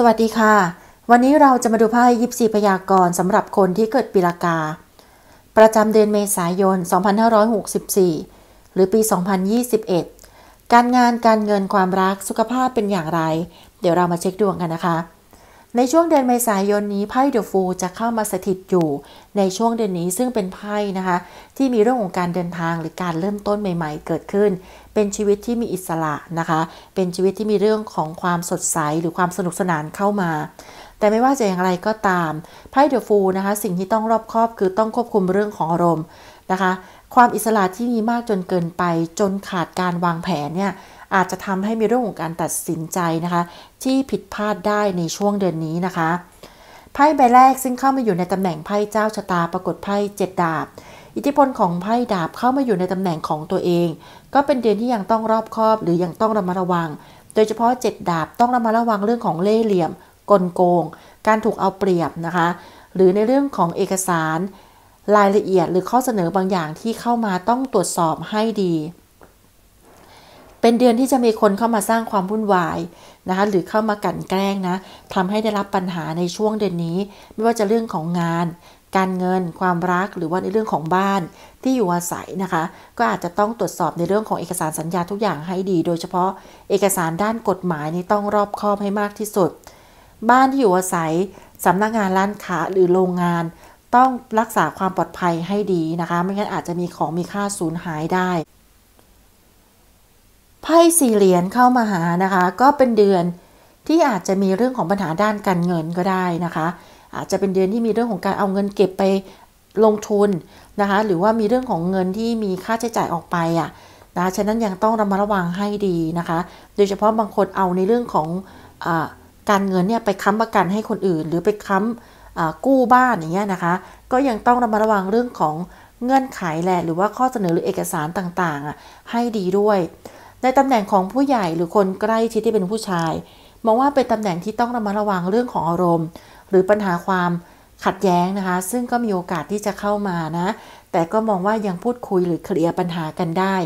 สวัสดีค่ะ วันนี้เราจะมาดูไพ่ยิบสีพยากรณ์สำหรับคนที่เกิดปีละกา ประจำเดือนเมษายน 2564 หรือปี 2021 การงานการเงินความรักสุขภาพเป็นอย่างไร เดี๋ยวเรามาเช็คดวงกันนะคะในช่วงเดือนเมษายนนี้ไพ่เดอะฟูจะเข้ามาสถิตอยู่ในช่วงเดือนนี้ซึ่งเป็นไพ่นะคะที่มีเรื่องของการเดินทางหรือการเริ่มต้นใหม่ๆเกิดขึ้น เป็นชีวิตที่มีอิสระนะคะ เป็นชีวิตที่มีเรื่องของความสดใสหรือความสนุกสนานเข้ามา แต่ไม่ว่าจะอย่างไรก็ตามไพ่เดอะฟูนะคะ สิ่งที่ต้องรอบคอบคือต้องควบคุมเรื่องของอารมณ์นะคะ ความอิสระที่มีมากจนเกินไปจนขาดการวางแผนเนี่ยอาจจะทำให้มีเรื่องของการตัดสินใจนะคะที่ผิดพลาดได้ในช่วงเดือนนี้นะคะไพ่ใบแรกซึ่งเข้ามาอยู่ในตำแหน่งไพ่เจ้าชะตา ปรากฏไพ่เจ็ดดาบ อิทธิพลของไพ่ดาบเข้ามาอยู่ในตำแหน่งของตัวเอง ก็เป็นเดือนที่ยังต้องรอบคอบหรือยังต้องระมัดระวัง โดยเฉพาะเจ็ดดาบต้องระมัดระวังเรื่องของเล่ห์เหลี่ยม กลโกง การถูกเอาเปรียบนะคะ หรือในเรื่องของเอกสาร รายละเอียดหรือข้อเสนอบางอย่างที่เข้ามาต้องตรวจสอบให้ดีเป็นเดือนที่จะมีคนเข้ามาสร้างความวุ่นวายนะคะหรือเข้ามากันแกล้งนะทำให้ได้รับปัญหาในช่วงเดือนนี้ ไม่ว่าจะเรื่องของงาน การเงินความรักหรือว่าในเรื่องของบ้านที่อยู่อาศัยนะคะ ก็อาจจะต้องตรวจสอบในเรื่องของเอกสารสัญญาทุกอย่างให้ดีโดยเฉพาะเอกสารด้านกฎหมายนี่ต้องรอบคอบให้มากที่สุด บ้านที่อยู่อาศัยสำนักงงานร้านค้าหรือโรงงาน ต้องรักษาความปลอดภัยให้ดีนะคะไม่งั้นอาจจะมีของมีค่าสูญหายได้ไพ่สี่เหรียญเข้ามาหานะคะก็เป็นเดือนที่อาจจะมีเรื่องของปัญหาด้านการเงินก็ได้นะคะ อาจจะเป็นเดือนที่มีเรื่องของการเอาเงินเก็บไปลงทุนนะคะ หรือว่ามีเรื่องของเงินที่มีค่าใช้จ่ายออกไปอ่ะนะฉะนั้นยังต้องระมัดระวังให้ดีนะคะ โดยเฉพาะบางคนเอาในเรื่องของอการเงินเนี่ยไปค้ำประกันให้คนอื่น หรือไปค้ำกู้บ้านอย่างเงี้ยนะคะก็ยังต้องระมัดระวังเรื่องของเงื่อนไขแหละหรือว่าข้อเสนอหรือเอกสารต่างๆอ่ะให้ดีด้วยในตำแหน่งของผู้ใหญ่หรือคนใกล้ชิดที่เป็นผู้ชาย มองว่าเป็นตำแหน่งที่ต้องระมัดระวังเรื่องของอารมณ์หรือปัญหาความขัดแย้งนะคะซึ่งก็มีโอกาสที่จะเข้ามานะแต่ก็มองว่ายังพูดคุยหรือเคลียร์ปัญหากันได้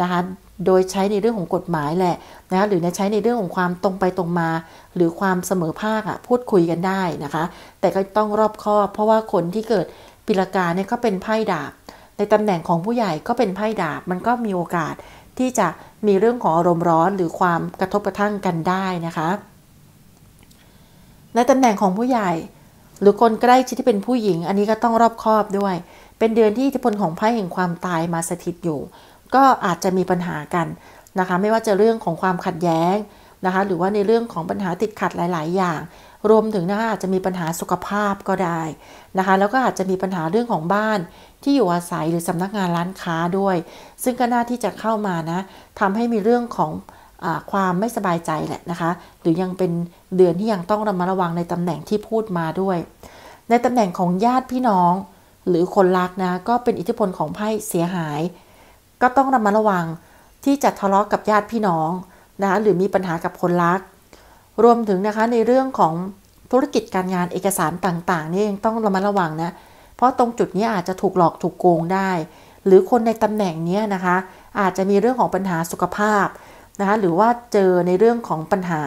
นะคะโดยใช้ในเรื่องของกฎหมายแหละนะหรือใช้ในเรื่องของความตรงไปตรงมา หรือความเสมอภาคอะพูดคุยกันได้นะคะแต่ก็ต้องรอบคอบเพราะว่าคนที่เกิดปีละกาเนี่ยก็เป็นไพ่ดาบ ในตำแหน่งของผู้ใหญ่ก็เป็นไพ่ดาบมันก็มีโอกาสที่จะมีเรื่องของอารมณ์ร้อนหรือความกระทบกระทั่งกันได้นะคะ ในตำแหน่งของผู้ใหญ่ หรือคนใกล้ชิดที่เป็นผู้หญิง อันนี้ก็ต้องรอบคอบด้วย เป็นเดือนที่อิทธิพลของไพ่แห่งความตายมาสถิตอยู่ ก็อาจจะมีปัญหากันนะคะไม่ว่าจะเรื่องของความขัดแย้งนะคะหรือว่าในเรื่องของปัญหาติดขัดหลาย ๆ อย่าง รวมถึงนะคะอาจจะมีปัญหาสุขภาพก็ได้นะคะแล้วก็อาจจะมีปัญหาเรื่องของบ้านที่อยู่อาศัยหรือสำนักงานร้านค้าด้วย ซึ่งก็น่าที่จะเข้ามานะทำให้มีเรื่องของอความไม่สบายใจแหละนะคะ หรือยังเป็นเดือนที่ยังต้องระมัดระวังในตำแหน่งที่พูดมาด้วย ในตำแหน่งของญาติพี่น้องหรือคนรักนะก็เป็นอิทธิพลของไพ่เสียหาย ก็ต้องระมัดระวังที่จะทะเลาะกกับญาติพี่น้องนะหรือมีปัญหากับคนรักรวมถึงนะคะในเรื่องของธุรกิจการงานเอกสารต่างๆนี่ยังต้องระมัดระวังนะเพราะตรงจุดนี้อาจจะถูกหลอกถูกโกงได้ หรือคนในตำแหน่งนี้นะคะ อาจจะมีเรื่องของปัญหาสุขภาพนะคะหรือว่าเจอในเรื่องของปัญหา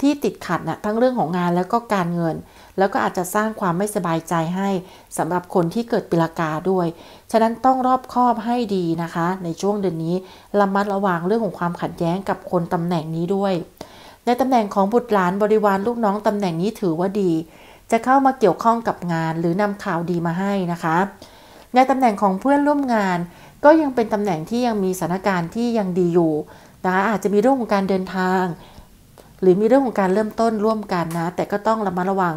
ที่ติดขัดนะทั้งเรื่องของงานแล้วก็การเงิน แล้วก็อาจจะสร้างความไม่สบายใจให้สำหรับคนที่เกิดปีละกาด้วย ฉะนั้นต้องรอบคอบให้ดีนะคะ ในช่วงเดือนนี้ระมัดระวังเรื่องของความขัดแย้งกับคนตำแหน่งนี้ด้วย ในตำแหน่งของบุตรหลานบริวารลูกน้องตำแหน่งนี้ถือว่าดีจะเข้ามาเกี่ยวข้องกับงานหรือนำข่าวดีมาให้นะคะ ในตำแหน่งของเพื่อนร่วมงานก็ยังเป็นตำแหน่งที่ยังมีสถานการณ์ที่ยังดีอยู่นะคะอาจจะมีเรื่องของการเดินทาง หรือมีเรื่องของการเริ่มต้นร่วมกันนะแต่ก็ต้องระมัดระวัง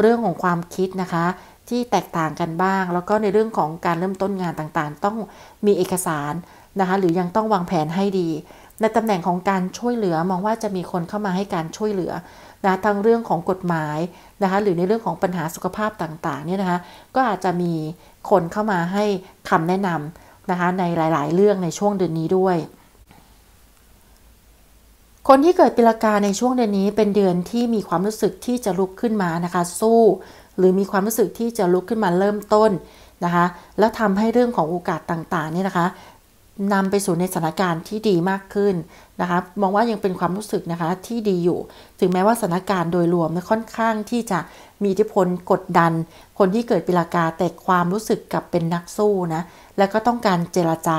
เรื่องของความคิดนะคะ ที่แตกต่างกันบ้าง แล้วก็ในเรื่องของการเริ่มต้นงานต่างๆ ต้องมีเอกสารนะคะหรือยังต้องวางแผนให้ดี ในตำแหน่งของการช่วยเหลือมองว่าจะมีคนเข้ามาให้การช่วยเหลือนะทั้งเรื่องของกฎหมายนะคะหรือในเรื่องของปัญหาสุขภาพต่างๆเนี่ยนะคะ ก็อาจจะมีคนเข้ามาให้คำแนะนำนะคะ ในหลายๆ เรื่องในช่วงเดือนนี้ด้วย คนที่เกิดปีละกาในช่วงเดือนนี้เป็นเดือนที่มีความรู้สึกที่จะลุกขึ้นมานะคะ สู้หรือมีความรู้สึกที่จะลุกขึ้นมาเริ่มต้นนะคะแล้วทำให้เรื่องของโอกาสต่างๆเนี่ยนะคะนำไปสู่ในสถานการณ์ที่ดีมากขึ้นนะคะ มองว่ายังเป็นความรู้สึกนะคะ ที่ดีอยู่ ถึงแม้ว่าสถานการณ์โดยรวมค่อนข้างที่จะมีอิทธิพลกดดัน คนที่เกิดปีลากาแต่ความรู้สึกกับเป็นนักสู้นะ และก็ต้องการเจรจา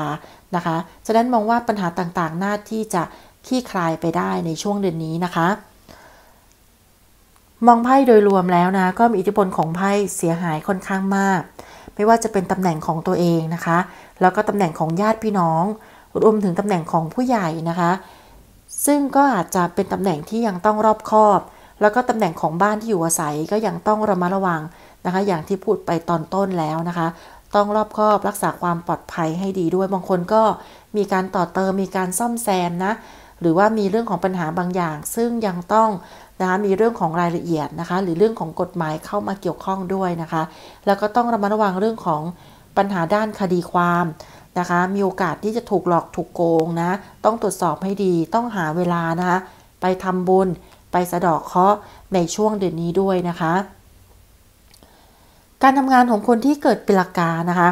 นะคะ ฉะนั้นมองว่าปัญหาต่างๆน่าที่จะคลี่คลายไปได้ในช่วงเดือนนี้นะคะ มองไพ่โดยรวมแล้วนะก็มีอิทธิพลของไพ่เสียหายค่อนข้างมากไม่ว่าจะเป็นตำแหน่งของตัวเองนะคะ แล้วก็ตำแหน่งของญาติพี่น้องรวมถึงตำแหน่งของผู้ใหญ่นะคะ ซึ่งก็อาจจะเป็นตำแหน่งที่ยังต้องรอบคอบ แล้วก็ตำแหน่งของบ้านที่อยู่อาศัยก็ยังต้องระมัดระวังนะคะ อย่างที่พูดไปตอนต้นแล้วนะคะ ต้องรอบคอบรักษาความปลอดภัยให้ดีด้วย บางคนก็มีการต่อเติมมีการซ่อมแซมนะ หรือว่ามีเรื่องของปัญหาบางอย่าง ซึ่งยังต้องนะคะมีเรื่องของรายละเอียดนะคะ หรือเรื่องของกฎหมายเข้ามาเกี่ยวข้องด้วยนะคะ แล้วก็ต้องระมัดระวังเรื่องของปัญหาด้านคดีความนะคะ มีโอกาสที่จะถูกหลอกถูกโกงนะต้องตรวจสอบให้ดีต้องหาเวลา นะคะไปทำบุญไปสะดอกเคราะห์ในช่วงเดือน นี้ด้วยนะคะ การทำงานของคนที่เกิด ปีละกานะคะ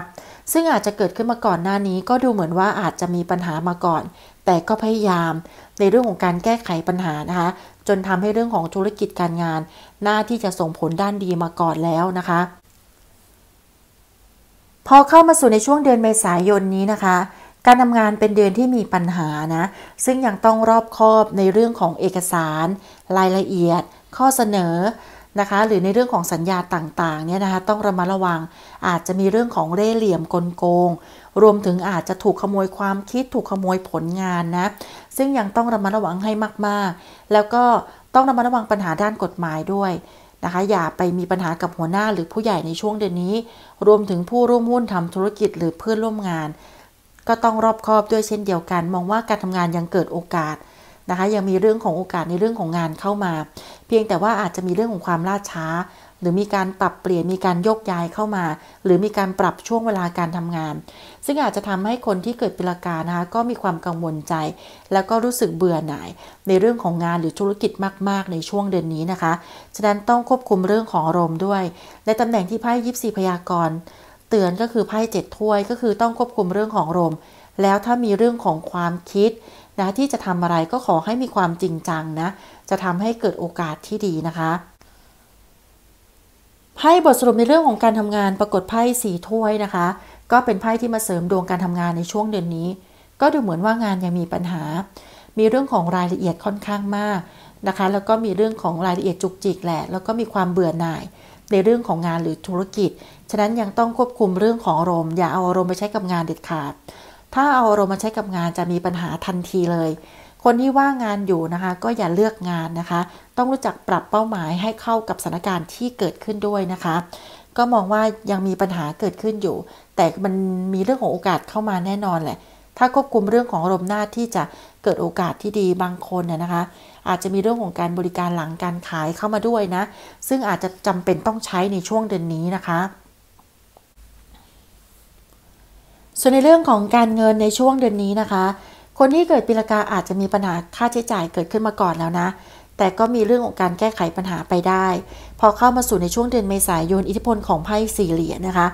ซึ่งอาจจะเกิดขึ้นมาก่อนหน้านี้ก็ดูเหมือนว่าอาจจะมีปัญหามาก่อน แต่ก็พยายาม ในเรื่องของการแก้ไขปัญหานะคะจนทำให้เรื่องของธุรกิจการงานหน้าที่จะส่งผลด้านดีมาก่อนแล้วนะคะ พอเข้ามาสู่ในช่วงเดือนเมษายนนี้นะคะ การทำงานเป็นเดือนที่มีปัญหานะซึ่งยังต้องรอบคอบในเรื่องของเอกสาร รายละเอียด ข้อเสนอนะคะหรือในเรื่องของสัญญาต่างๆเนี่ยนะคะต้องระมัดระวังอาจจะมีเรื่องของเร่เหลี่ยมกลโกง รวมถึงอาจจะถูกขโมยความคิดถูกขโมยผลงานนะ ซึ่งยังต้องระมัดระวังให้มากๆ แล้วก็ต้องระมัดระวังปัญหาด้านกฎหมายด้วยนะคะอย่าไปมีปัญหากับหัวหน้าหรือผู้ใหญ่ในช่วงเดือนนี้ รวมถึงผู้ร่วมหุ้นทำธุรกิจหรือเพื่อนร่วมงาน ก็ต้องรอบคอบด้วยเช่นเดียวกัน มองว่าการทำงานยังเกิดโอกาสนะคะยังมีเรื่องของโอกาสในเรื่องของงานเข้ามา เพียงแต่ว่าอาจจะมีเรื่องของความล่าช้า หรือมีการปรับเปลี่ยนมีการยกย้ายเข้ามา หรือมีการปรับช่วงเวลาการทำงาน ซึ่งอาจจะทำให้คนที่เกิดปีละกานะคะก็มีความกังวลใจ แล้วก็รู้สึกเบื่อหน่ายในเรื่องของงานหรือธุรกิจมากๆ ในช่วงเดือนนี้นะคะฉะนั้นต้องควบคุมเรื่องของอารมณ์ด้วย ในตำแหน่งที่ไพ่ยิบสีพยากรณ์ เตือนก็คือไพ่เจ็ดถ้วยก็คือต้องควบคุมเรื่องของอารมณ์แล้วถ้ามีเรื่องของความคิดนะที่จะทำอะไรก็ขอให้มีความจริงจังนะ จะทำให้เกิดโอกาสที่ดีนะคะไพ่บทสรุปในเรื่องของการทำงานปรากฏไพ่สีถ้วยนะคะ ก็เป็นไพ่ที่มาเสริมดวงการทำงานในช่วงเดือนนี้ ก็ดูเหมือนว่างานยังมีปัญหา มีเรื่องของรายละเอียดค่อนข้างมากนะคะ แล้วก็มีเรื่องของรายละเอียดจุกจิกแหละ แล้วก็มีความเบื่อหน่ายในเรื่องของงานหรือธุรกิจฉะนั้นยังต้องควบคุมเรื่องของอารมณ์อย่าเอาอารมณ์ไปใช้กับงานเด็ดขาดถ้าเอาอารมณ์มาใช้กับงานจะมีปัญหาทันทีเลย คนที่ว่างงานอยู่นะคะ ก็อย่าเลือกงานนะคะ ต้องรู้จักปรับเป้าหมายให้เข้ากับสถานการณ์ที่เกิดขึ้นด้วยนะคะ ก็มองว่ายังมีปัญหาเกิดขึ้นอยู่ แต่มันมีเรื่องของโอกาสเข้ามาแน่นอนแหละ ถ้าควบคุมเรื่องของอารมณ์หน้าที่จะเกิดโอกาสที่ดีบางคนน่ยนะคะ อาจจะมีเรื่องของการบริการหลังการขายเข้ามาด้วยนะ ซึ่งอาจจะจำเป็นต้องใช้ในช่วงเดือนนี้นะคะส่วนในเรื่องของการเงินในช่วงเดือนนี้นะคะ คนที่เกิดปีละกาอาจจะมีปัญหาค่าใช้จ่ายเกิดขึ้นมาก่อนแล้วนะ แต่ก็มีเรื่องของการแก้ไขปัญหาไปได้ พอเข้ามาสู่ในช่วงเดือนเมษายนอิทธิพลของไพ่สี่เหรียญนะคะ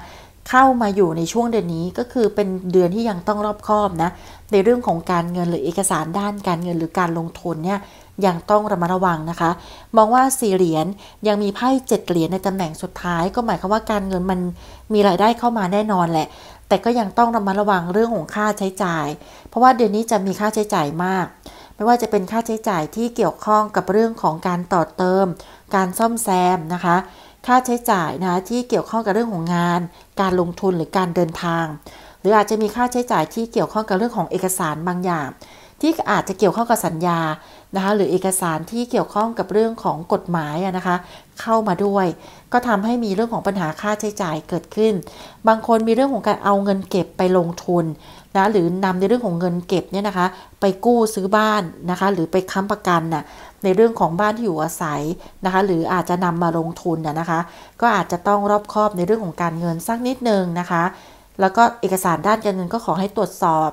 เข้ามาอยู่ในช่วงเดือนนี้ก็คือเป็นเดือนที่ยังต้องรอบคอบนะ ในเรื่องของการเงินหรือเอกสารด้าน การเงินหรือการลงทุนเนี่ยยังต้องระมัดระวังนะคะ มองว่าสี่เหรียญยังมีไพ่เจ็ดเหรียญในตำแหน่งสุดท้าย ก็หมายความว่าการเงินมันมีรายได้เข้ามาแน่นอนแหละแต่ก็ยังต้องระมัดระวังเรื่องของค่าใช้จ่าย เพราะว่าเดือนนี้จะมีค่าใช้จ่ายมาก ไม่ว่าจะเป็นค่าใช้จ่ายที่เกี่ยวข้องกับเรื่องของการต่อเติม การซ่อมแซมนะคะ ค่าใช้จ่ายนะที่เกี่ยวข้องกับเรื่องของงาน การลงทุนหรือการเดินทาง หรืออาจจะมีค่าใช้จ่ายที่เกี่ยวข้องกับเรื่องของเอกสารบางอย่าง ที่อาจจะเกี่ยวข้องกับสัญญา นะคะ หรือเอกสารที่เกี่ยวข้องกับเรื่องของกฎหมายนะคะเข้ามาด้วยก็ทำให้มีเรื่องของปัญหาค่าใช้จ่ายเกิดขึ้น บางคนมีเรื่องของการเอาเงินเก็บไปลงทุนนะ หรือนำในเรื่องของเงินเก็บเนี่ยนะคะ ไปกู้ซื้อบ้านนะคะ หรือไปค้าประกันนะ่ะ ในเรื่องของบ้านที่อยู่อาศัยนะคะ หรืออาจจะนำมาลงทุนนะคะ ก็อาจจะต้องรอบคอบในเรื่องของการเงินสักนิดนึงนะคะ แล้วก็เอกสารด้านการเงินก็ขอให้ตรวจสอบ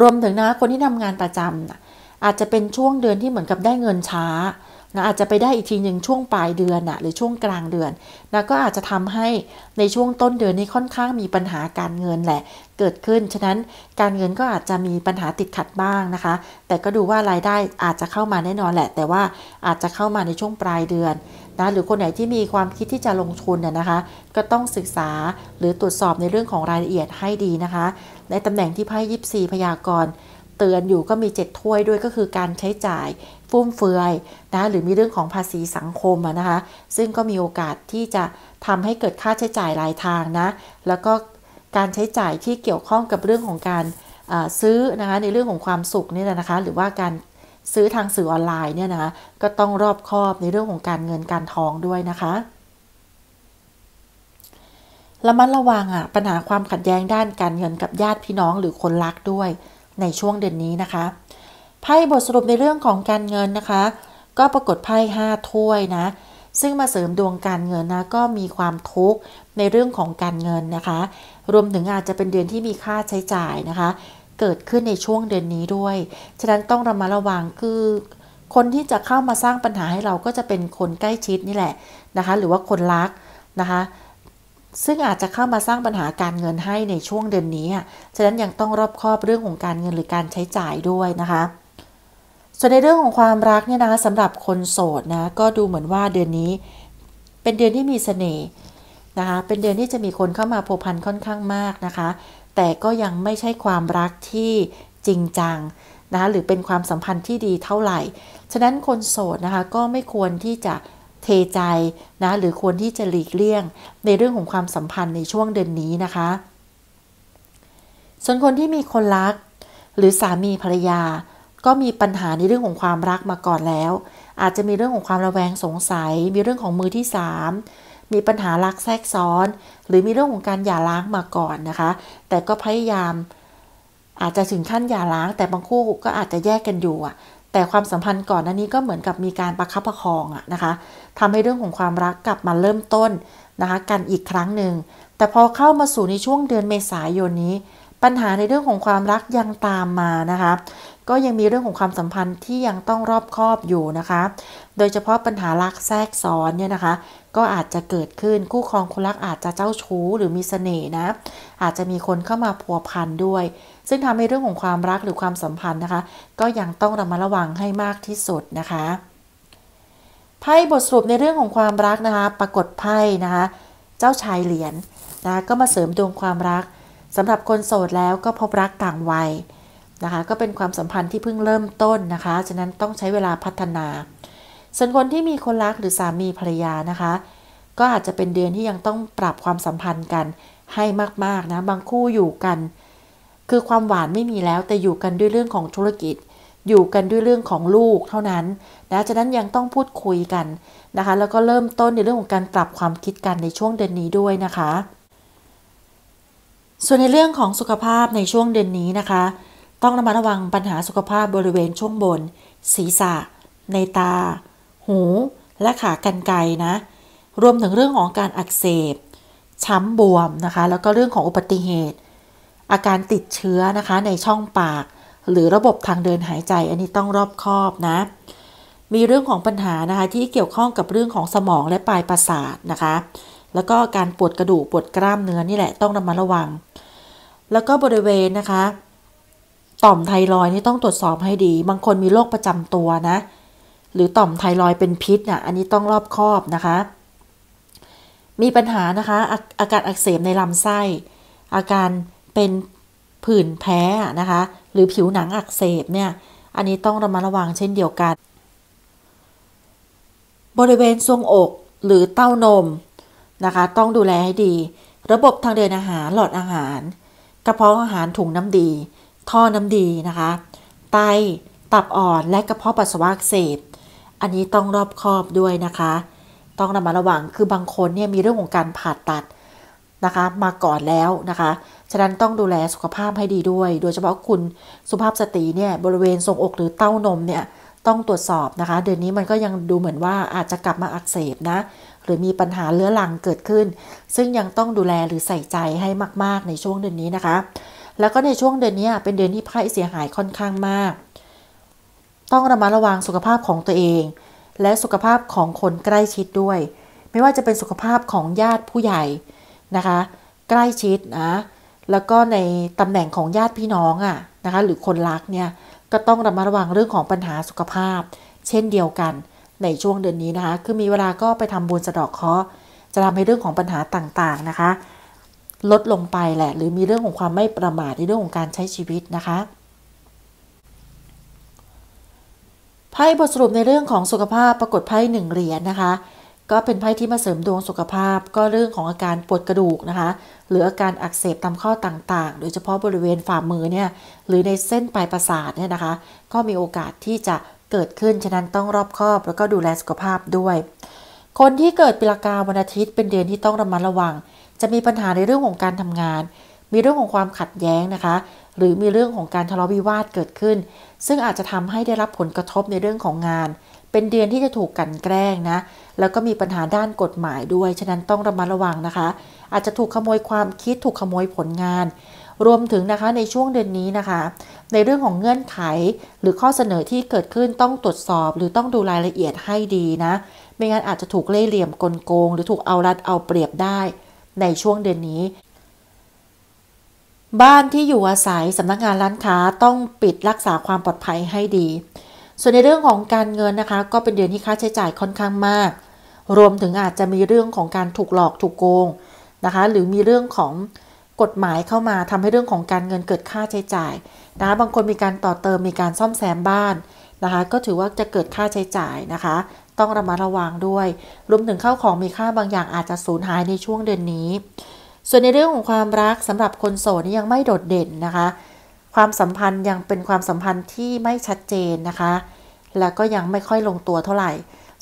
รวมถึงนะคนที่ทำงานประจำอาจจะเป็นช่วงเดือนที่เหมือนกับได้เงินช้านะอาจจะไปได้อีกทีหนึ่งช่วงปลายเดือนนะหรือช่วงกลางเดือนนะก็อาจจะทำให้ในช่วงต้นเดือนนี้ค่อนข้างมีปัญหาการเงินแหละ เกิดขึ้นฉะนั้นการเงินก็อาจจะมีปัญหาติดขัดบ้างนะคะ แต่ก็ดูว่ารายได้อาจจะเข้ามาแน่นอนแหละ แต่ว่าอาจจะเข้ามาในช่วงปลายเดือนนะหรือคนไหนที่มีความคิดที่จะลงทุนน่ยนะคะ ก็ต้องศึกษาหรือตรวจสอบในเรื่องของรายละเอียดให้ดีนะคะ ในตำแหน่งที่ไพ่ยิปซีพยากรณ์เตือนอยู่ก็มี7ถ้วยด้วยก็คือการใช้จ่ายฟุ่มเฟือยนะหรือมีเรื่องของภาษีสังคมนะคะซึ่งก็มีโอกาสที่จะทำให้เกิดค่าใช้จ่ายหลายทางนะแล้วก็การใช้จ่ายที่เกี่ยวข้องกับเรื่องของการซื้อนะคะในเรื่องของความสุขนี่แหละนะคะ หรือว่าการซื้อทางสื่อออนไลน์เนี่ยนะคะ ก็ต้องรอบคอบในเรื่องของการเงินการทองด้วยนะคะ ระมัดระวังอ่ะปัญหาความขัดแย้งด้านการเงินกับญาติพี่น้องหรือคนรักด้วยในช่วงเดือนนี้นะคะไพ่บทสรุปในเรื่องของการเงินนะคะ ก็ปรากฏไพ่ห้าถ้วยนะ ซึ่งมาเสริมดวงการเงินนะ ก็มีความทุกข์ ในเรื่องของการเงินนะคะ รวมถึงอาจจะเป็นเดือนที่มีค่าใช้จ่ายนะคะ เกิดขึ้นในช่วงเดือนนี้ด้วย ฉะนั้นต้องระมัดระวังคือ คนที่จะเข้ามาสร้างปัญหาให้เราก็จะเป็นคนใกล้ชิดนี่แหละนะคะ หรือว่าคนรักนะคะ ซึ่งอาจจะเข้ามาสร้างปัญหาการเงินให้ในช่วงเดือนนี้ฉะนั้นยังต้องรอบคอบเรื่องของการเงินหรือการใช้จ่ายด้วยนะคะส่วนในเรื่องของความรักเนี่ยนะคะสำหรับคนโสดนะก็ดูเหมือนว่าเดือนนี้ เป็นเดือนที่มีเสน่ห์นะคะ เป็นเดือนที่จะมีคนเข้ามาผัวพันค่อนข้างมากนะคะ แต่ก็ยังไม่ใช่ความรักที่จริงจังนะคะหรือเป็นความสัมพันธ์ที่ดีเท่าไหร่ฉะนั้นคนโสดนะคะก็ไม่ควรที่จะเทใจนะหรือควรที่จะหลีกเลี่ยง ในเรื่องของความสัมพันธ์ในช่วงเดือนนี้นะคะ ส่วนคนที่มีคนรักหรือสามีภรรยาก็มีปัญหาในเรื่องของความรักมาก่อนแล้ว อาจจะมีเรื่องของความระแวงสงสัย มีเรื่องของมือที่ 3 มีปัญหารักแทรกซ้อน หรือมีเรื่องของการหย่าร้างมาก่อนนะคะ แต่ก็พยายามอาจจะถึงขั้นหย่าร้าง แต่บางคู่ก็อาจจะแยกกันอยู่อะแต่ความสัมพันธ์ก่อนนน้นนี้ก็เหมือนกับมีการประคับประคองอะนะคะ ทำให้เรื่องของความรักกลับมาเริ่มต้นนะคะกันอีกครั้งหนึ่ง แต่พอเข้ามาสู่ในช่วงเดือนเมษายนนี้ ปัญหาในเรื่องของความรักยังตามมานะคะก็ยังมีเรื่องของความสัมพันธ์ที่ยังต้องรอบคอบอยู่นะคะ โดยเฉพาะปัญหารักแทรกซ้อนเนี่ยนะคะ ก็อาจจะเกิดขึ้นคู่ครองคนรักอาจจะเจ้าชู้หรือมีสเสน่ห์นะอาจจะมีคนเข้ามาพัวพันด้วย ซึ่งทำให้เรื่องของความรักหรือความสัมพันธ์นะคะก็ยังต้องระมัดระวังให้มากที่สุดนะคะไพ่บทสรุปในเรื่องของความรักนะคะ ปรากฏไพ่นะคะเจ้าชายเหรียญนนะก็มาเสริมดวงความรักสำหรับคนโสดแล้วก็พบรักต่างวัยนะคะก็เป็นความสัมพันธ์ที่เพิ่งเริ่มต้นนะคะฉะนั้นต้องใช้เวลาพัฒนาส่วนคนที่มีคนรักหรือสามีภรรยานะคะ ก็อาจจะเป็นเดือนที่ยังต้องปรับความสัมพันธ์กันให้มาก ๆ นะบางคู่อยู่กัน คือความหวานไม่มีแล้วแต่อยู่กันด้วยเรื่องของธุรกิจ อยู่กันด้วยเรื่องของลูกเท่านั้นนะฉะนั้นยังต้องพูดคุยกันนะคะ แล้วก็เริ่มต้นในเรื่องของการปรับความคิดกันในช่วงเดือนนี้ด้วยนะคะ ส่วนในเรื่องของสุขภาพในช่วงเดือนนี้นะคะต้องระมัดระวังปัญหาสุขภาพบริเวณช่วงบน ศีรษะ ในตา หู และขากันไกนะ รวมถึงเรื่องของการอักเสบ ช้ำบวมนะคะ แล้วก็เรื่องของอุบัติเหตุ อาการติดเชื้อนะคะ ในช่องปาก หรือระบบทางเดินหายใจ อันนี้ต้องรอบคอบนะ มีเรื่องของปัญหานะคะ ที่เกี่ยวข้องกับเรื่องของสมองและปลายประสาทนะคะ แล้วก็การปวดกระดูกปวดกล้ามเนื้อนี่แหละต้องระมัดระวัง แล้วก็บริเวณนะคะต่อมไทรอยนี่ต้องตรวจสอบให้ดี บางคนมีโรคประจำตัวนะ หรือต่อมไทรอยเป็นพิษนะ่ะ อันนี้ต้องรอบคอบนะคะ มีปัญหานะคะอาอาการอักเสบในลำไส้ อาการเป็นผื่นแพ้นะคะ หรือผิวหนังอักเสบเนี่ย อันนี้ต้องระมัดระวังเช่นเดียวกัน บริเวณทรวงอกหรือเต้านมนะคะต้องดูแลให้ดี ระบบทางเดินอาหารหลอดอาหาร กระเพาะอาหารถุงน้ำดีท่อน้ำดีนะคะไตตับอ่อนและกระเพาะปัสสาวะเสพอันนี้ต้องรอบคอบด้วยนะคะ ต้องระมัดระวังคือบางคนเนี่ยมีเรื่องของการผ่าตัดนะคะมาก่อนแล้วนะคะ ฉะนั้นต้องดูแลสุขภาพให้ดีด้วย โดยเฉพาะคุณสุภาพสตรีเนี่ยบริเวณทรงอกหรือเต้านมเนี่ยต้องตรวจสอบนะคะ เดือนนี้มันก็ยังดูเหมือนว่าอาจจะกลับมาอักเสบนะ หรือมีปัญหาเลื้อรังเกิดขึ้น ซึ่งยังต้องดูแลหรือใส่ใจให้มากๆในช่วงเดือนนี้นะคะแล้วก็ในช่วงเดือนนี้เป็นเดือนที่ไพ่เสียหายค่อนข้างมาก ต้องระมัดระวังสุขภาพของตัวเอง และสุขภาพของคนใกล้ชิดด้วย ไม่ว่าจะเป็นสุขภาพของญาติผู้ใหญ่นะคะ ใกล้ชิดนะแล้วก็ในตำแหน่งของญาติพี่น้องอะ่ะนะคะ หรือคนรักเนี่ยก็ต้องระมัดระวังเรื่องของปัญหาสุขภาพ เช่นเดียวกันในช่วงเดือนนี้นะคะ คือมีเวลาก็ไปทำบุญสะดอกเคาะจะทำให้เรื่องของปัญหาต่างๆนะคะลดลงไปแหละหรือมีเรื่องของความไม่ประมาทในเรื่องของการใช้ชีวิตนะคะ ไพ่บทสรุปในเรื่องของสุขภาพปรากฏไพ่หนึ่งเหรียญนะคะ ก็เป็นไพ่ที่มาเสริมดวงสุขภาพ ก็เรื่องของอาการปวดกระดูกนะคะ หรืออาการอักเสบตามข้อต่างๆ โดยเฉพาะบริเวณฝ่ามือเนี่ยหรือในเส้นปลายประสาทเนี่ยนะคะก็มีโอกาสที่จะเกิดขึ้นฉะนั้นต้องรอบคอบ แล้วก็ดูแลสุขภาพด้วย คนที่เกิดปีละกาวันอาทิตย์เป็นเดือนที่ต้องระมัดระวังจะมีปัญหาในเรื่องของการทำงาน มีเรื่องของความขัดแย้งนะคะ หรือมีเรื่องของการทะเลาะวิวาทเกิดขึ้น ซึ่งอาจจะทำให้ได้รับผลกระทบในเรื่องของงาน เป็นเดือนที่จะถูกกันแกล้งนะ แล้วก็มีปัญหาด้านกฎหมายด้วย ฉะนั้นต้องระมัดระวังนะคะ อาจจะถูกขโมยความคิดถูกขโมยผลงาน รวมถึงนะคะ ในช่วงเดือนนี้นะคะ ในเรื่องของเงื่อนไขหรือข้อเสนอที่เกิดขึ้นต้องตรวจสอบ หรือต้องดูรายละเอียดให้ดีนะ ไม่งั้นอาจจะถูกเล่ยเหลี่ยมกลโกง หรือถูกเอารัดเอาเปรียบได้ในช่วงเดือนนี้ บ้านที่อยู่อาศัยสำนักงานร้านค้าต้องปิดรักษาความปลอดภัยให้ดี ส่วนในเรื่องของการเงินนะคะ ก็เป็นเดือนที่ค่าใช้จ่ายค่อนข้างมาก รวมถึงอาจจะมีเรื่องของการถูกหลอกถูกโกงนะคะ หรือมีเรื่องของกฎหมายเข้ามาทำให้เรื่องของการเงินเกิดค่าใช้จ่าย นะคะบางคนมีการต่อเติมมีการซ่อมแซมบ้าน นะคะก็ถือว่าจะเกิดค่าใช้จ่ายนะคะต้องระมัดระวังด้วย รวมถึงเข้าของมีค่าบางอย่างอาจจะสูญหายในช่วงเดือนนี้ ส่วนในเรื่องของความรักสำหรับคนโสดนี่ยังไม่โดดเด่นนะคะ ความสัมพันธ์ยังเป็นความสัมพันธ์ที่ไม่ชัดเจนนะคะ แล้วก็ยังไม่ค่อยลงตัวเท่าไหร่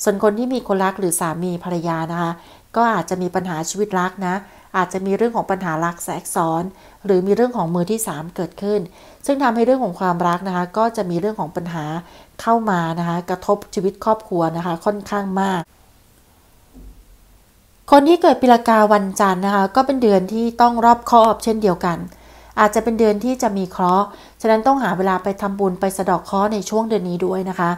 ส่วนคนที่มีคนรักหรือสามีภรรยานะคะ ก็อาจจะมีปัญหาชีวิตรักนะ อาจจะมีเรื่องของปัญหารักแสกซ้อน หรือมีเรื่องของมือที่ 3 เกิดขึ้น ซึ่งทำให้เรื่องของความรักนะคะก็จะมีเรื่องของปัญหาเข้ามานะคะ กระทบชีวิตครอบครัวนะคะ ค่อนข้างมาก คนที่เกิดปีละกาวันจันทร์นะคะ ก็เป็นเดือนที่ต้องรอบคอบเช่นเดียวกันอาจจะเป็นเดือนที่จะมีเคราะห์ ฉะนั้นต้องหาเวลาไปทำบุญไปสะดอกเคราะห์ในช่วงเดือนนี้ด้วยนะคะ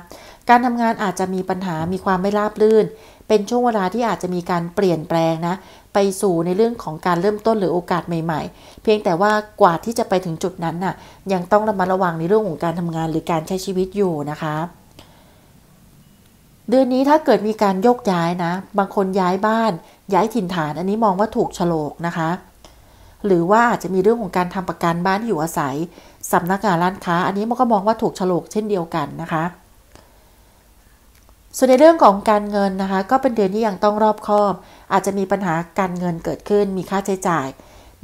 การทำงานอาจจะมีปัญหามีความไม่ราบรื่น เป็นช่วงเวลาที่อาจจะมีการเปลี่ยนแปลงนะ ไปสู่ในเรื่องของการเริ่มต้นหรือโอกาสใหม่ๆ เพียงแต่ว่ากว่าที่จะไปถึงจุดนั้นน่ะ ยังต้องระมัดระวังในเรื่องของการทำงานหรือการใช้ชีวิตอยู่นะคะ เดือนนี้ถ้าเกิดมีการยกย้ายนะ บางคนย้ายบ้าน ย้ายถิ่นฐาน อันนี้มองว่าถูกโฉลกนะคะหรือว่าอาจจะมีเรื่องของการทำประกันบ้านที่อยู่อาศัย สำนักงานร้านค้า อันนี้มันก็มองว่าถูกฉลกเช่นเดียวกันนะคะ ส่วนในเรื่องของการเงินนะคะ ก็เป็นเดือนที่ยังต้องรอบคอบ อาจจะมีปัญหาการเงินเกิดขึ้น มีค่าใช้จ่าย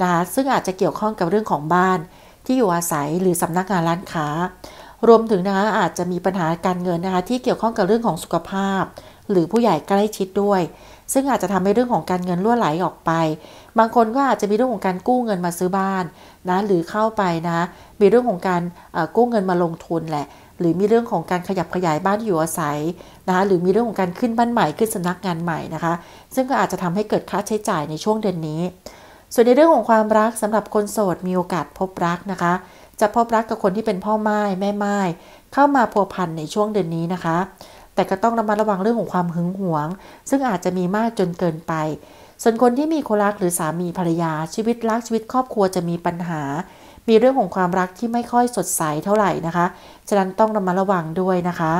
นะคะ ซึ่งอาจจะเกี่ยวข้องกับเรื่องของบ้าน ที่อยู่อาศัยหรือสำนักงานร้านค้า รวมถึงนะคะอาจจะมีปัญหาการเงินนะคะ ที่เกี่ยวข้องกับเรื่องของสุขภาพ หรือผู้ใหญ่ใกล้ชิดด้วย ซึ่งอาจจะทำให้เรื่องของการเงินล่วไหลออกไปบางคนก็อาจจะมีเรื่องของการกู้เงินมาซื้อบ้านนะ หรือเข้าไปนะ มีเรื่องของการกู้เงินมาลงทุนแหละ หรือมีเรื่องของการขยับขยายบ้านอยู่อาศัยนะหรือมีเรื่องของการขึ้นบ้านใหม่ขึ้นสำนักงานใหม่นะคะ ซึ่งก็อาจจะทำให้เกิดค่าใช้จ่ายในช่วงเดือนนี้ ส่วนในเรื่องของความรักสำหรับคนโสดมีโอกาสพบรักนะคะ จะพบรักกับคนที่เป็นพ่อไม้แม่ไม้เข้ามาพัวพันในช่วงเดือนนี้นะคะ แต่ก็ต้องระมัดระวังเรื่องของความหึงหวง ซึ่งอาจจะมีมากจนเกินไปส่วนคนที่มีคนรักหรือสามีภรรยาชีวิตรักชีวิตครอบครัวจะมีปัญหา มีเรื่องของความรักที่ไม่ค่อยสดใสเท่าไหร่นะคะ ฉะนั้นต้องระมัดระวังด้วยนะคะ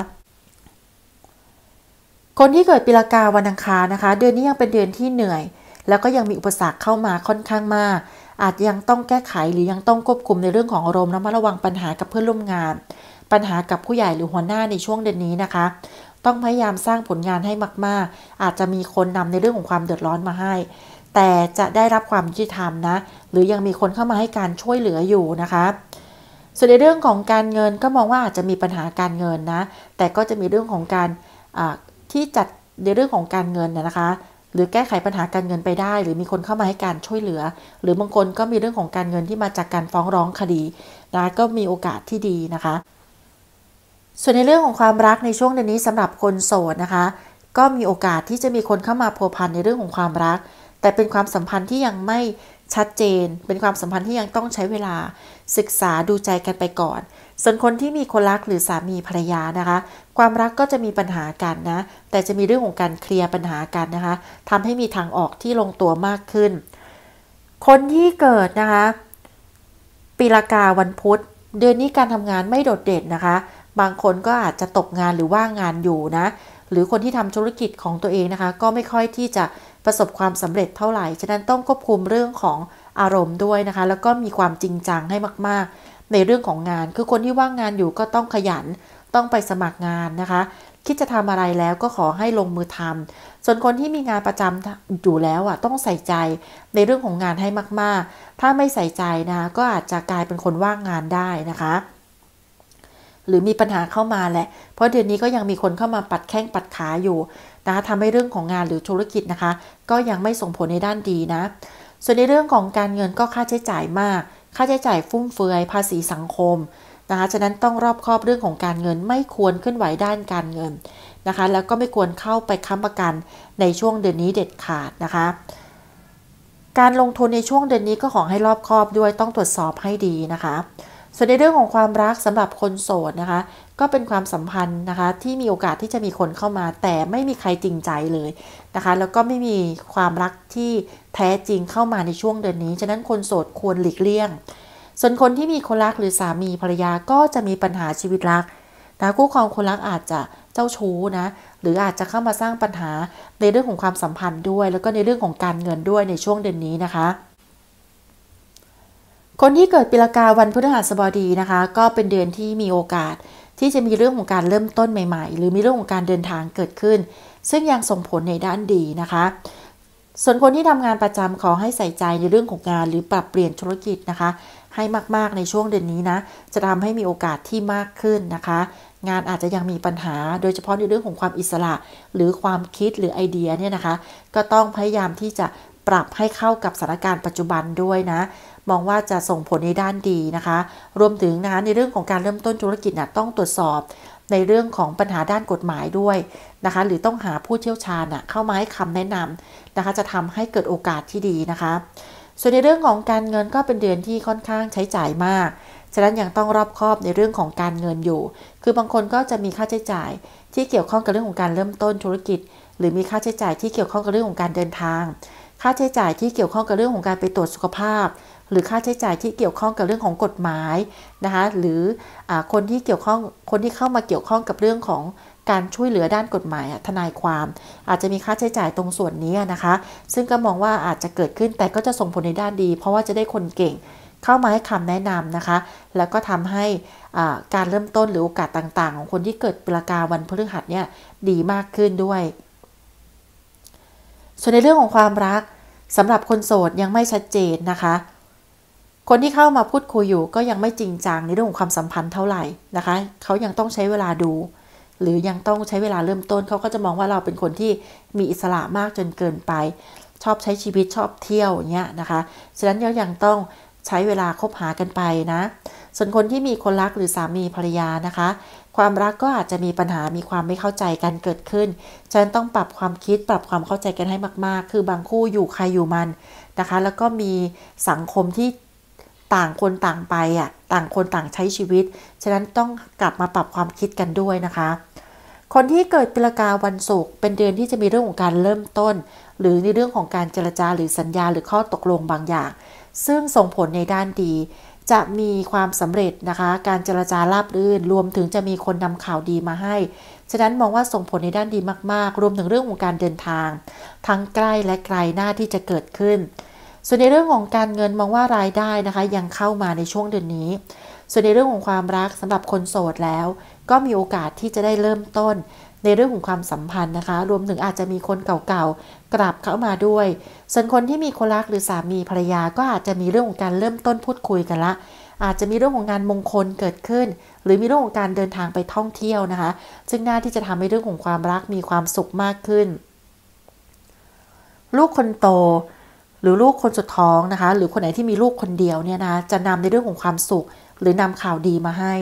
คนที่เกิดปีละกาวันอังคารนะคะเดือนนี้ยังเป็นเดือนที่เหนื่อย แล้วก็ยังมีอุปสรรคเข้ามาค่อนข้างมาก อาจยังต้องแก้ไขหรือยังต้องควบคุมในเรื่องของอารมณ์ระมัดระวังปัญหากับเพื่อนร่วมงาน ปัญหากับผู้ใหญ่หรือหัวหน้าในช่วงเดือนนี้นะคะต้องพยายามสร้างผลงานให้มากๆ อาจจะมีคนนำในเรื่องของความเดือดร้อนมาให้ แต่จะได้รับความยุติธรรมนะ หรือยังมีคนเข้ามาให้การช่วยเหลืออยู่นะคะ ส่วนในเรื่องของการเงินก็มองว่าอาจจะมีปัญหาการเงินนะ แต่ก็จะมีเรื่องของการที่จัดในเรื่องของการเงินนะคะ หรือแก้ไขปัญหาการเงินไปได้ หรือมีคนเข้ามาให้การช่วยเหลือ หรือบางคนก็มีเรื่องของการเงินที่มาจากการฟ้องร้องคดีนะก็มีโอกาสที่ดีนะคะส่วนในเรื่องของความรักในช่วงเดือนนี้สำหรับคนโสดนะคะ ก็มีโอกาสที่จะมีคนเข้ามาพัวพันในเรื่องของความรัก แต่เป็นความสัมพันธ์ที่ยังไม่ชัดเจน เป็นความสัมพันธ์ที่ยังต้องใช้เวลาศึกษาดูใจกันไปก่อน ส่วนคนที่มีคนรักหรือสามีภรรยานะคะ ความรักก็จะมีปัญหากันนะ แต่จะมีเรื่องของการเคลียร์ปัญหากันนะคะทำให้มีทางออกที่ลงตัวมากขึ้น คนที่เกิดนะคะปีละกาวันพุธเดือนนี้การทำงานไม่โดดเด่นนะคะบางคนก็อาจจะตกงานหรือว่างงานอยู่นะ หรือคนที่ทำธุรกิจของตัวเองนะคะ ก็ไม่ค่อยที่จะประสบความสำเร็จเท่าไหร่ ฉะนั้นต้องควบคุมเรื่องของอารมณ์ด้วยนะคะ แล้วก็มีความจริงจังให้มากๆ ในเรื่องของงานคือคนที่ว่างงานอยู่ก็ต้องขยัน ต้องไปสมัครงานนะคะ คิดจะทำอะไรแล้วก็ขอให้ลงมือทำ ส่วนคนที่มีงานประจำอยู่แล้วอ่ะต้องใส่ใจในเรื่องของงานให้มากๆ ถ้าไม่ใส่ใจนะะก็อาจจะกลายเป็นคนว่างงานได้นะคะหรือมีปัญหาเข้ามาแหละ เพราะเดือนนี้ก็ยังมีคนเข้ามาปัดแข้งปัดขาอยู่ นะคะทำให้เรื่องของงานหรือธุรกิจนะคะ ก็ยังไม่ส่งผลในด้านดีนะ ส่วนในเรื่องของการเงินก็ค่าใช้จ่ายมาก ค่าใช้จ่ายฟุ่มเฟือยภาษีสังคมนะคะฉะนั้นต้องรอบคอบเรื่องของการเงินไม่ควรขึ้นไหวด้านการเงินนะคะ แล้วก็ไม่ควรเข้าไปค้ำประกันในช่วงเดือนนี้เด็ดขาดนะคะ การลงทุนในช่วงเดือนนี้ก็ขอให้รอบคอบด้วยต้องตรวจสอบให้ดีนะคะส่วนในเรื่องของความรักสำหรับคนโสดนะคะก็เป็นความสัมพันธ์นะคะ ที่มีโอกาสที่จะมีคนเข้ามาแต่ไม่มีใครจริงใจเลยนะคะแล้วก็ไม่มีความรักที่แท้จริงเข้ามาในช่วงเดือนนี้ ฉะนั้นคนโสดควรหลีกเลี่ยง ส่วนคนที่มีคนรักหรือสามีภรรยาก็จะมีปัญหาชีวิตรักนะคู่ครองคนรักอาจจะเจ้าชู้นะ หรืออาจจะเข้ามาสร้างปัญหาในเรื่องของความสัมพันธ์ด้วย แล้วก็ในเรื่องของการเงินด้วยในช่วงเดือนนี้นะคะคนที่เกิดปีละกาวันพฤหัสบดีนะคะ ก็เป็นเดือนที่มีโอกาสที่จะมีเรื่องของการเริ่มต้นใหม่ๆ หรือมีเรื่องของการเดินทางเกิดขึ้น ซึ่งยังส่งผลในด้านดีนะคะ ส่วนคนที่ทำงานประจำขอให้ใส่ใจในเรื่องของงาน หรือปรับเปลี่ยนธุรกิจนะคะ ให้มากๆในช่วงเดือนนี้นะ จะทำให้มีโอกาสที่มากขึ้นนะคะ งานอาจจะยังมีปัญหา โดยเฉพาะในเรื่องของความอิสระ หรือความคิดหรือไอเดียเนี่ยนะคะ ก็ต้องพยายามที่จะปรับให้เข้ากับสถานการณ์ปัจจุบันด้วยนะมองว่าจะส่งผลในด้านดีนะคะ รวมถึงนะคะ ในเรื่องของการเริ่มต้นธุรกิจนะต้องตรวจสอบในเรื่องของปัญหาด้านกฎหมายด้วยนะคะ หรือต้องหาผู้เชี่ยวชาญเข้ามาให้คำแนะนำนะคะ จะทำให้เกิดโอกาสที่ดีนะคะ ส่วนในเรื่องของการเงินก็เป็นเดือนที่ค่อนข้างใช้จ่ายมาก ฉะนั้นยังต้องรอบคอบในเรื่องของการเงินอยู่ คือบางคนก็จะมีค่าใช้จ่ายที่เกี่ยวข้องกับเรื่องของการเริ่มต้นธุรกิจ หรือมีค่าใช้จ่ายที่เกี่ยวข้องกับเรื่องของการเดินทาง ค่าใช้จ่ายที่เกี่ยวข้องกับเรื่องของการไปตรวจสุขภาพหรือค่าใช้จ่ายที่เกี่ยวข้องกับเรื่องของกฎหมายนะคะ หรืออคนที่เกี่ยวข้องคนที่เข้ามาเกี่ยวข้องกับเรื่องของการช่วยเหลือด้านกฎหมายทนายความ อาจจะมีค่าใช้จ่ายตรงส่วนนี้นะคะ ซึ่งก็มองว่าอาจจะเกิดขึ้นแต่ก็จะส่งผลในด้านดี เพราะว่าจะได้คนเก่งเข้ามาให้คำแนะนำนะคะ แล้วก็ทำให้การเริ่มต้นหรือโอกาสต่าง ๆ ของคนที่เกิดปรากาวันพฤหัสเนี่ยดีมากขึ้นด้วย ส่วนในเรื่องของความรักสำหรับคนโสดยังไม่ชัดเจนนะคะคนที่เข้ามาพูดคุยอยู่ก็ยังไม่จริงจังในเรื่องของความสัมพันธ์เท่าไหร่นะคะ เขายังต้องใช้เวลาดู หรือยังต้องใช้เวลาเริ่มต้น เขาก็จะมองว่าเราเป็นคนที่มีอิสระมากจนเกินไป ชอบใช้ชีวิตชอบเที่ยวเนี้ยนะคะฉะนั้นเรายังต้องใช้เวลาคบหากันไปนะส่วนคนที่มีคนรักหรือสามีภรรยานะคะ ความรักก็อาจจะมีปัญหา มีความไม่เข้าใจกันเกิดขึ้นฉะนั้นต้องปรับความคิดปรับความเข้าใจกันให้มาก ๆ คือบางคู่อยู่ใครอยู่มันนะคะ แล้วก็มีสังคมที่ต่างคนต่างไปอ่ะต่างคนต่างใช้ชีวิตฉะนั้นต้องกลับมาปรับความคิดกันด้วยนะคะ คนที่เกิดปีละกาวันศุกร์เป็นเดือนที่จะมีเรื่องของการเริ่มต้น หรือในเรื่องของการเจรจาหรือสัญญาหรือข้อตกลงบางอย่าง ซึ่งส่งผลในด้านดีจะมีความสำเร็จนะคะ การเจรจาราบรื่น รวมถึงจะมีคนนำข่าวดีมาให้ฉะนั้นมองว่าส่งผลในด้านดีมากๆ รวมถึงเรื่องของการเดินทาง ทั้งใกล้และไกลหน้าที่จะเกิดขึ้นส่วนในเรื่องของการเงินมองว่ารายได้นะคะ ยังเข้ามาในช่วงเดือนนี้ ส่วนในเรื่องของความรักสำหรับคนโสดแล้วก็มีโอกาสที่จะได้เริ่มต้น ในเรื่องของความสัมพันธ์นะคะ รวมถึงอาจจะมีคนเก่าๆกลับเข้ามาด้วย ส่วนคนที่มีคนรักหรือสามีภรรยา ก็อาจจะมีเรื่องของการเริ่มต้นพูดคุยกันละ อาจจะมีเรื่องของงานมงคลเกิดขึ้น หรือมีเรื่องของการเดินทางไปท่องเที่ยวนะคะ ซึ่งน่าที่จะทำให้เรื่องของความรักมีความสุขมากขึ้น ลูกคนโตหรือลูกคนสุดท้องนะคะ หรือคนไหนที่มีลูกคนเดียวเนี่ยนะจะนำในเรื่องของความสุขหรือนำข่าวดีมาให้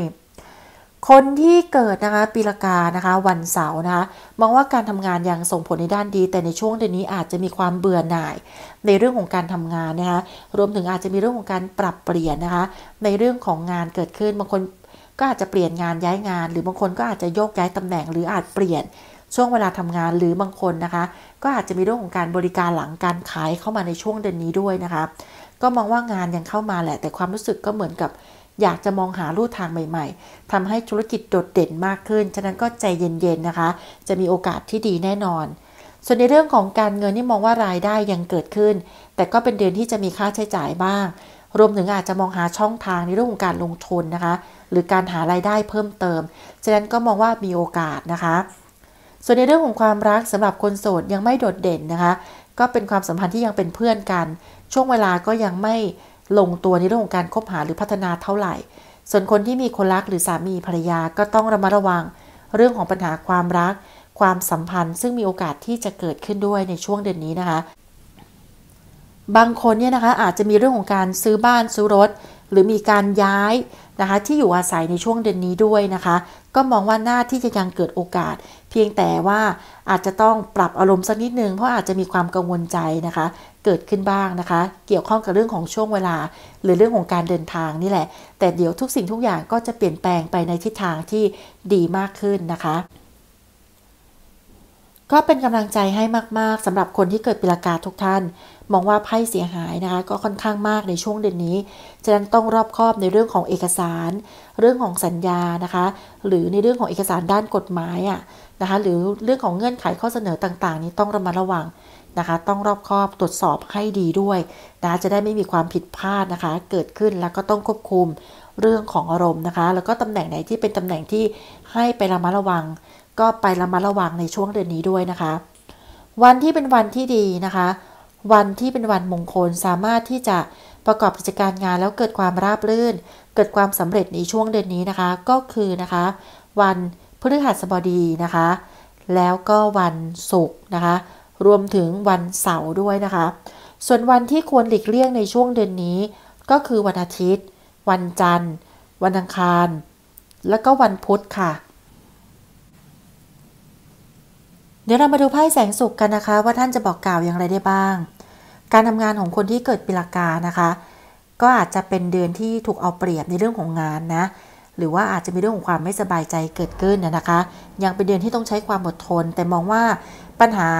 คนที่เกิดนะคะปีละกานะคะ วันเสาร์นะคะมองว่าการทำงานยังส่งผลในด้านดี แต่ในช่วงเดือนนี้อาจจะมีความเบื่อหน่าย ในเรื่องของการทำงานนะคะรวมถึงอาจจะมีเรื่องของการปรับเปลี่ยนนะคะในเรื่องของงานเกิดขึ้น บางคนก็อาจจะเปลี่ยนงานย้ายงาน หรือบางคนก็อาจจะโยกย้ายตำแหน่งหรืออาจเปลี่ยนช่วงเวลาทำงานหรือบางคนนะคะ ก็อาจจะมีเรื่องของการบริการหลังการขายเข้ามาในช่วงเดือนนี้ด้วยนะคะก็มองว่างานยังเข้ามาแหละ แต่ความรู้สึกก็เหมือนกับ อยากจะมองหาลู่ทางใหม่ๆ ทำให้ธุรกิจโดดเด่นมากขึ้นฉะนั้นก็ใจเย็น ๆ นะคะ จะมีโอกาสที่ดีแน่นอน ส่วนในเรื่องของการเงินนี่มองว่ารายได้ยังเกิดขึ้น แต่ก็เป็นเดือนที่จะมีค่าใช้จ่ายบ้างรวมถึงอาจจะมองหาช่องทางในเรื่องของการลงทุนนะคะ หรือการหารายได้เพิ่มเติม ฉะนั้นก็มองว่ามีโอกาสนะคะส่วนในเรื่องของความรักสำหรับคนโสดยังไม่โดดเด่นนะคะก็เป็นความสัมพันธ์ที่ยังเป็นเพื่อนกัน ช่วงเวลาก็ยังไม่ลงตัวในเรื่องของการคบหาหรือพัฒนาเท่าไหร่ ส่วนคนที่มีคนรักหรือสามีภรรยา ก็ต้องระมัดระวัง เรื่องของปัญหาความรัก ความสัมพันธ์ซึ่งมีโอกาสที่จะเกิดขึ้นด้วยในช่วงเดือนนี้นะคะ บางคนเนี่ยนะคะอาจจะมีเรื่องของการซื้อบ้านซื้อรถหรือมีการย้ายนะคะที่อยู่อาศัยในช่วงเดือนนี้ด้วยนะคะ ก็มองว่าหน้าที่จะยังเกิดโอกาส เพียงแต่ว่าอาจจะต้องปรับอารมณ์สักนิดนึงเพราะอาจจะมีความกังวลใจนะคะ เกิดขึ้นบ้างนะคะ เกี่ยวข้องกับเรื่องของช่วงเวลา หรือเรื่องของการเดินทางนี่แหละ แต่เดี๋ยวทุกสิ่งทุกอย่างก็จะเปลี่ยนแปลงไปในทิศทางที่ดีมากขึ้นนะคะ ก็เป็นกำลังใจให้มากๆสำหรับคนที่เกิดปีละกาทุกท่าน มองว่าไพ่เสียหายนะคะ ก็ค่อนข้างมากในช่วงเดือนนี้ฉะนั้นต้องรอบคอบในเรื่องของเอกสาร เรื่องของสัญญา นะคะ หรือในเรื่องของเอกสารด้านกฎหมายอ่ะนะคะ หรือเรื่องของเงื่อนไขข้อเสนอต่างๆ นี้ต้องระมัดระวังนะคะ ต้องรอบคอบตรวจสอบให้ดีด้วยนะจะได้ไม่มีความผิดพลาดนะคะ เกิดขึ้น แล้วก็ต้องควบคุมเรื่องของอารมณ์นะคะ แล้วก็ตำแหน่งไหนที่เป็นตำแหน่งที่ให้ไประมัดระวัง ก็ไประมัดระวังในช่วงเดือนนี้ด้วยนะคะ วันที่เป็นวันที่ดีนะคะ วันที่เป็นวันมงคลสามารถที่จะประกอบกิจการงานแล้วเกิดความราบรื่น เกิดความสำเร็จในช่วงเดือนนี้นะคะ ก็คือนะคะวันพฤหัสบดีนะคะแล้วก็วันศุกร์นะคะ รวมถึงวันเสาร์ด้วยนะคะ ส่วนวันที่ควรหลีกเลี่ยงในช่วงเดือนนี้ ก็คือวันอาทิตย์ วันจันทร์ วันอังคาร แล้วก็วันพุธค่ะ เดี๋ยวเรามาดูไพ่แสงสุกกันนะคะ ว่าท่านจะบอกกล่าวอย่างไรได้บ้างการทำงานของคนที่เกิดปีละกานะคะ ก็อาจจะเป็นเดือนที่ถูกเอาเปรียบในเรื่องของงานนะ หรือว่าอาจจะมีเรื่องของความไม่สบายใจเกิดขึ้นนะคะยังเป็นเดือนที่ต้องใช้ความอดทน แต่มองว่าปัญหา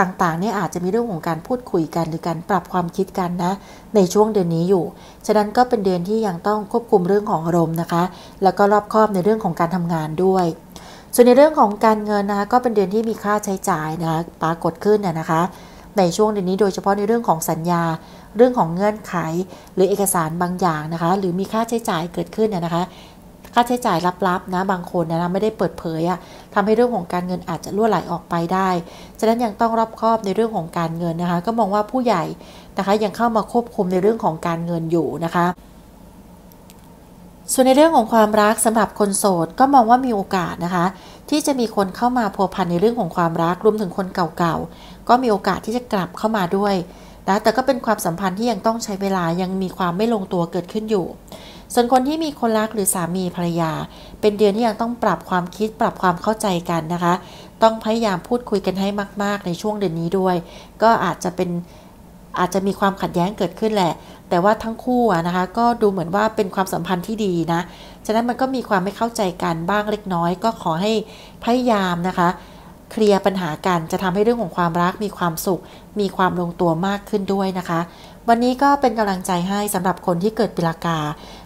ต่างๆนี่อาจจะมีเรื่องของการพูดคุยกันหรือการปรับความคิดกันนะ ในช่วงเดือนนี้อยู่ ฉะนั้นก็เป็นเดือนที่ยังต้องควบคุมเรื่องของอารมณ์นะคะ แล้วก็รอบคอบในเรื่องของการทำงานด้วย ส่วนในเรื่องของการเงินนะคะก็เป็นเดือนที่มีค่าใช้จ่ายนะคะปรากฏขึ้นนะคะในช่วงเดือนนี้โดยเฉพาะในเรื่องของสัญญา เรื่องของเงื่อนไข หรือเอกสารบางอย่างนะคะ หรือมีค่าใช้จ่ายเกิดขึ้นเนะคะ ค่าใช้จ่ายลับ ๆนะบางคนนะไม่ได้เปิดเผยอะทำให้เรื่องของการเงินอาจจะล่วไหลออกไปได้ ฉะนั้นยังต้องรอบคอบในเรื่องของการเงินนะคะ ก็มองว่าผู้ใหญ่นะคะ ยังเข้ามาควบคุมในเรื่องของการเงินอยู่นะคะ ส่วนในเรื่องของความรักสำหรับคนโสด ก็มองว่ามีโอกาสนะคะที่จะมีคนเข้ามาพัวพันในเรื่องของความรักรวมถึงคนเก่าๆก็มีโอกาสที่จะกลับเข้ามาด้วยนะแต่ก็เป็นความสัมพันธ์ที่ยังต้องใช้เวลายังมีความไม่ลงตัวเกิดขึ้นอยู่ ส่วนคนที่มีคนรักหรือสามีภรรยา เป็นเดือนที่ยังต้องปรับความคิดปรับความเข้าใจกันนะคะ ต้องพยายามพูดคุยกันให้มาก ๆ ในช่วงเดือนนี้ด้วย ก็อาจจะเป็นอาจจะมีความขัดแย้งเกิดขึ้นแหละ แต่ว่าทั้งคู่นะคะ ก็ดูเหมือนว่าเป็นความสัมพันธ์ที่ดีนะฉะนั้นมันก็มีความไม่เข้าใจกันบ้างเล็กน้อย ก็ขอให้พยายามนะคะ เคลียร์ปัญหากันจะทำให้เรื่องของความรัก มีความสุข มีความลงตัวมากขึ้นด้วยนะคะ วันนี้ก็เป็นกำลังใจให้สำหรับคนที่เกิดปีลากา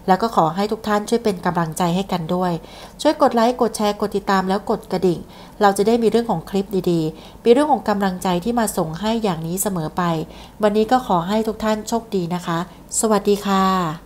แล้วก็ขอให้ทุกท่านช่วยเป็นกำลังใจให้กันด้วย ช่วยกดไลค์กดแชร์กดติดตามแล้วกดกระดิ่ง เราจะได้มีเรื่องของคลิปดีๆมีเรื่องของกำลังใจที่มาส่งให้อย่างนี้เสมอไป วันนี้ก็ขอให้ทุกท่านโชคดีนะคะ สวัสดีค่ะ